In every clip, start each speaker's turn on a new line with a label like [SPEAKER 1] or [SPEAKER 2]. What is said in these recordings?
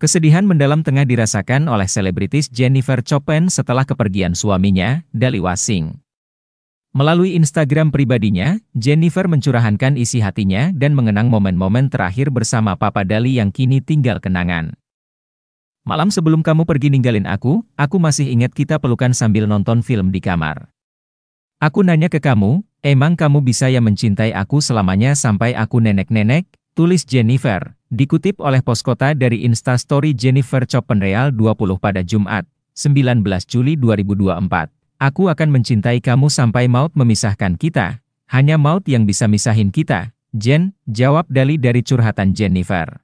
[SPEAKER 1] Kesedihan mendalam tengah dirasakan oleh selebritis Jennifer Chopin setelah kepergian suaminya, Dali Wasing. Melalui Instagram pribadinya, Jennifer mencurahkan isi hatinya dan mengenang momen-momen terakhir bersama Papa Dali yang kini tinggal kenangan. Malam sebelum kamu pergi ninggalin aku, aku masih ingat kita pelukan sambil nonton film di kamar. Aku nanya ke kamu, emang kamu bisa ya mencintai aku selamanya sampai aku nenek-nenek? Tulis Jennifer, Dikutip oleh Poskota dari Instastory Jennifer Coppenreal 20 pada Jumat, 19 Juli 2024. Aku akan mencintai kamu sampai maut memisahkan kita. Hanya maut yang bisa misahin kita. Jen, jawab Dali dari curhatan Jennifer.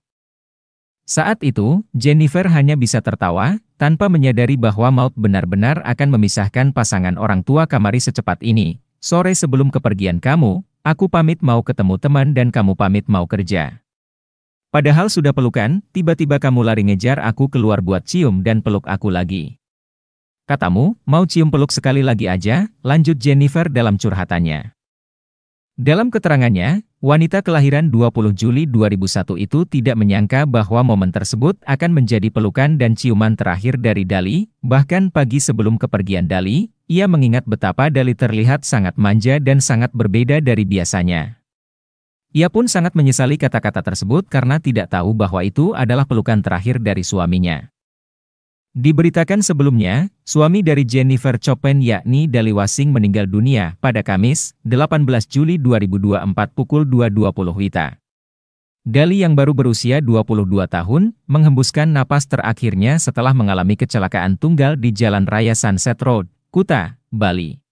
[SPEAKER 1] Saat itu, Jennifer hanya bisa tertawa, tanpa menyadari bahwa maut benar-benar akan memisahkan pasangan orang tua Kamari secepat ini. Sore sebelum kepergian kamu, aku pamit mau ketemu teman dan kamu pamit mau kerja. Padahal sudah pelukan, tiba-tiba kamu lari ngejar aku keluar buat cium dan peluk aku lagi. Katamu, mau cium peluk sekali lagi aja, lanjut Jennifer dalam curhatannya. Dalam keterangannya, wanita kelahiran 20 Juli 2001 itu tidak menyangka bahwa momen tersebut akan menjadi pelukan dan ciuman terakhir dari Dali, bahkan pagi sebelum kepergian Dali, ia mengingat betapa Dali terlihat sangat manja dan sangat berbeda dari biasanya. Ia pun sangat menyesali kata-kata tersebut karena tidak tahu bahwa itu adalah pelukan terakhir dari suaminya. Diberitakan sebelumnya, suami dari Jennifer Chopin yakni Dali Wasing meninggal dunia pada Kamis, 18 Juli 2024 pukul 2.20 WITA. Dali yang baru berusia 22 tahun, menghembuskan napas terakhirnya setelah mengalami kecelakaan tunggal di Jalan Raya Sunset Road, Kuta, Bali.